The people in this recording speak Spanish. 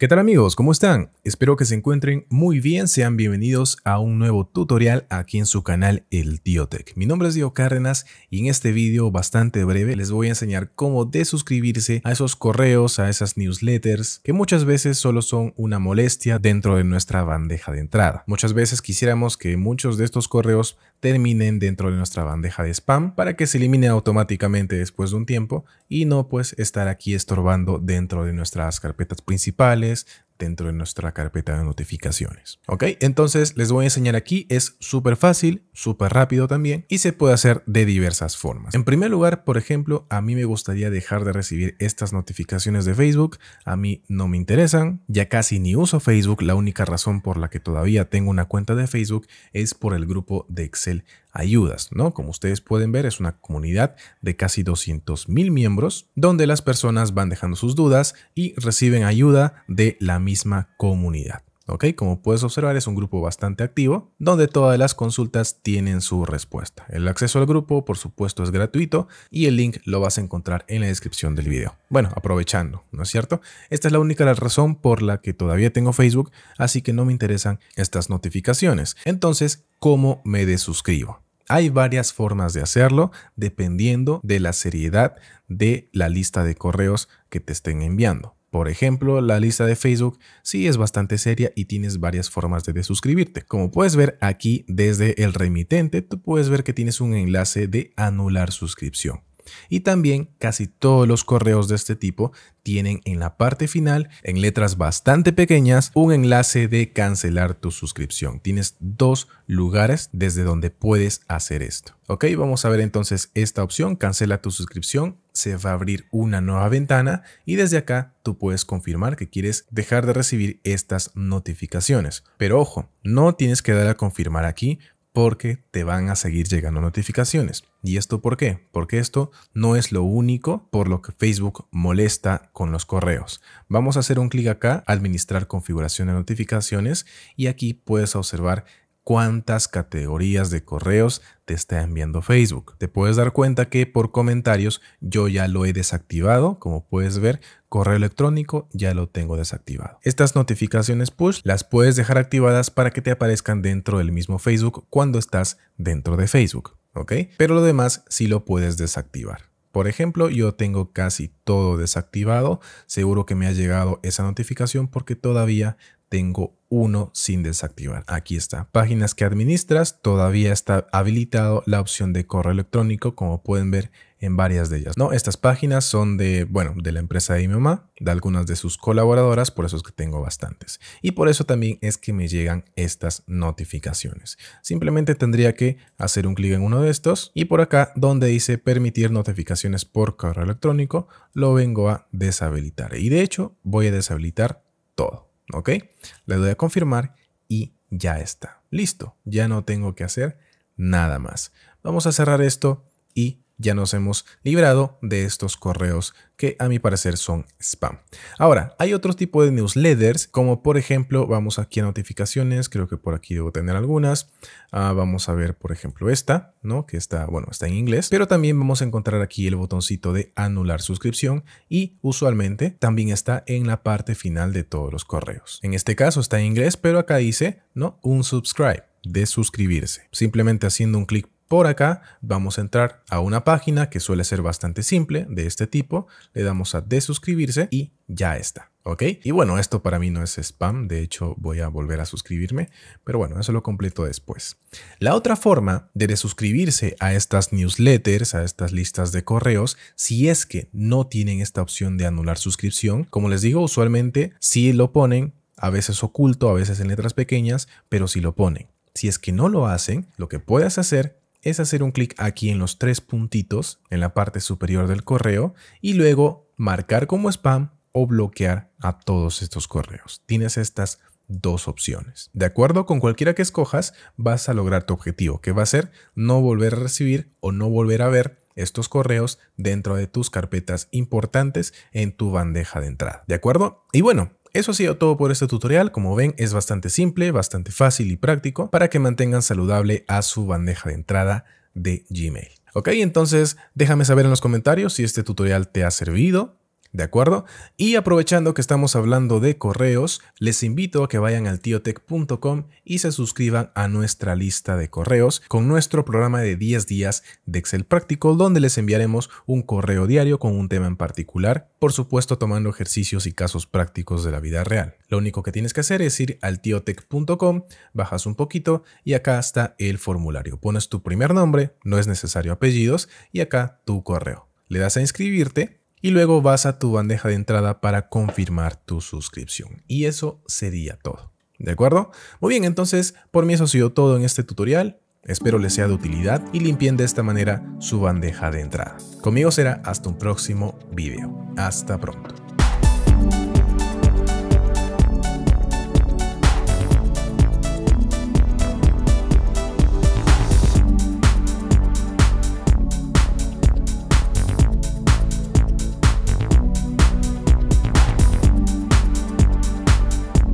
¿Qué tal amigos? ¿Cómo están? Espero que se encuentren muy bien. Sean bienvenidos a un nuevo tutorial aquí en su canal El Tío Mi nombre es Diego Cárdenas y en este video bastante breve les voy a enseñar cómo desuscribirse a esos correos, a esas newsletters que muchas veces solo son una molestia dentro de nuestra bandeja de entrada. Muchas veces quisiéramos que muchos de estos correos terminen dentro de nuestra bandeja de spam para que se elimine automáticamente después de un tiempo y no pues estar aquí estorbando dentro de nuestras carpetas principales, dentro de nuestra carpeta de notificaciones. Ok, entonces les voy a enseñar aquí, es súper fácil, súper rápido también y se puede hacer de diversas formas. En primer lugar, por ejemplo, a mí me gustaría dejar de recibir estas notificaciones de Facebook, a mí no me interesan, ya casi ni uso Facebook, la única razón por la que todavía tengo una cuenta de Facebook es por el grupo de Excel ayudas, ¿no? Como ustedes pueden ver, es una comunidad de casi 200 mil miembros donde las personas van dejando sus dudas y reciben ayuda de la misma comunidad. ¿ok? Como puedes observar es un grupo bastante activo donde todas las consultas tienen su respuesta. El acceso al grupo por supuesto es gratuito y el link lo vas a encontrar en la descripción del video. Bueno, aprovechando, ¿no es cierto? Esta es la única razón por la que todavía tengo Facebook, así que no me interesan estas notificaciones. Entonces, ¿cómo me desuscribo? Hay varias formas de hacerlo dependiendo de la seriedad de la lista de correos que te estén enviando. Por ejemplo, la lista de Facebook sí es bastante seria y tienes varias formas de suscribirte. Como puedes ver aquí desde el remitente, tú puedes ver que tienes un enlace de anular suscripción. Y también casi todos los correos de este tipo tienen en la parte final, en letras bastante pequeñas, un enlace de cancelar tu suscripción. Tienes dos lugares desde donde puedes hacer esto. Ok, vamos a ver entonces esta opción, cancela tu suscripción, se va a abrir una nueva ventana y desde acá tú puedes confirmar que quieres dejar de recibir estas notificaciones. Pero ojo, no tienes que dar a confirmar aquí porque te van a seguir llegando notificaciones. ¿Y esto por qué? Porque esto no es lo único por lo que Facebook molesta con los correos. Vamos a hacer un clic acá, administrar configuración de notificaciones y aquí puedes observar cuántas categorías de correos te está enviando Facebook. Te puedes dar cuenta que por comentarios yo ya lo he desactivado, como puedes ver, correo electrónico ya lo tengo desactivado. Estas notificaciones push las puedes dejar activadas para que te aparezcan dentro del mismo Facebook cuando estás dentro de Facebook. ¿ok? Pero lo demás sí lo puedes desactivar. Por ejemplo, yo tengo casi todo desactivado, seguro que me ha llegado esa notificación porque todavía tengo uno sin desactivar. Aquí está. Páginas que administras. Todavía está habilitado la opción de correo electrónico, como pueden ver en varias de ellas. No, estas páginas son de, bueno, de la empresa de mi mamá, de algunas de sus colaboradoras, por eso es que tengo bastantes. Y por eso también es que me llegan estas notificaciones. Simplemente tendría que hacer un clic en uno de estos y por acá donde dice permitir notificaciones por correo electrónico, lo vengo a deshabilitar. Y de hecho voy a deshabilitar todo. ¿Ok? Le doy a confirmar y ya está. Listo, ya no tengo que hacer nada más. Vamos a cerrar esto y ya nos hemos librado de estos correos que a mi parecer son spam. Ahora, hay otro tipo de newsletters, como por ejemplo, vamos aquí a notificaciones, creo que por aquí debo tener algunas. Ah, vamos a ver, por ejemplo, esta, ¿no? Que está, bueno, está en inglés, pero también vamos a encontrar aquí el botoncito de anular suscripción y usualmente también está en la parte final de todos los correos. En este caso está en inglés, pero acá dice, ¿no? Un subscribe de suscribirse. Simplemente haciendo un clic por acá vamos a entrar a una página que suele ser bastante simple de este tipo. Le damos a desuscribirse y ya está. ¿Ok? Y bueno, esto para mí no es spam, de hecho voy a volver a suscribirme, pero bueno, eso lo completo después. La otra forma de desuscribirse a estas newsletters, a estas listas de correos, si es que no tienen esta opción de anular suscripción, como les digo, usualmente sí lo ponen, a veces oculto, a veces en letras pequeñas, pero si lo ponen. Si es que no lo hacen, lo que puedes hacer es hacer un clic aquí en los tres puntitos en la parte superior del correo y luego marcar como spam o bloquear a todos estos correos. Tienes estas dos opciones. De acuerdo con cualquiera que escojas, vas a lograr tu objetivo, que va a ser no volver a recibir o no volver a ver estos correos dentro de tus carpetas importantes en tu bandeja de entrada. ¿De acuerdo? Y bueno, eso ha sido todo por este tutorial, como ven es bastante simple, bastante fácil y práctico para que mantengan saludable a su bandeja de entrada de Gmail. Ok, entonces déjame saber en los comentarios si este tutorial te ha servido, ¿De acuerdo? Y aprovechando que estamos hablando de correos, les invito a que vayan al tiotech.com y se suscriban a nuestra lista de correos con nuestro programa de 10 días de Excel práctico, donde les enviaremos un correo diario con un tema en particular, por supuesto tomando ejercicios y casos prácticos de la vida real. Lo único que tienes que hacer es ir al tiotech.com, bajas un poquito y acá está el formulario. Pones tu primer nombre, no es necesario apellidos, y acá tu correo. Le das a inscribirte y luego vas a tu bandeja de entrada para confirmar tu suscripción. Y eso sería todo. ¿De acuerdo? Muy bien, entonces por mí eso ha sido todo en este tutorial. Espero les sea de utilidad y limpien de esta manera su bandeja de entrada. Conmigo será hasta un próximo video. Hasta pronto.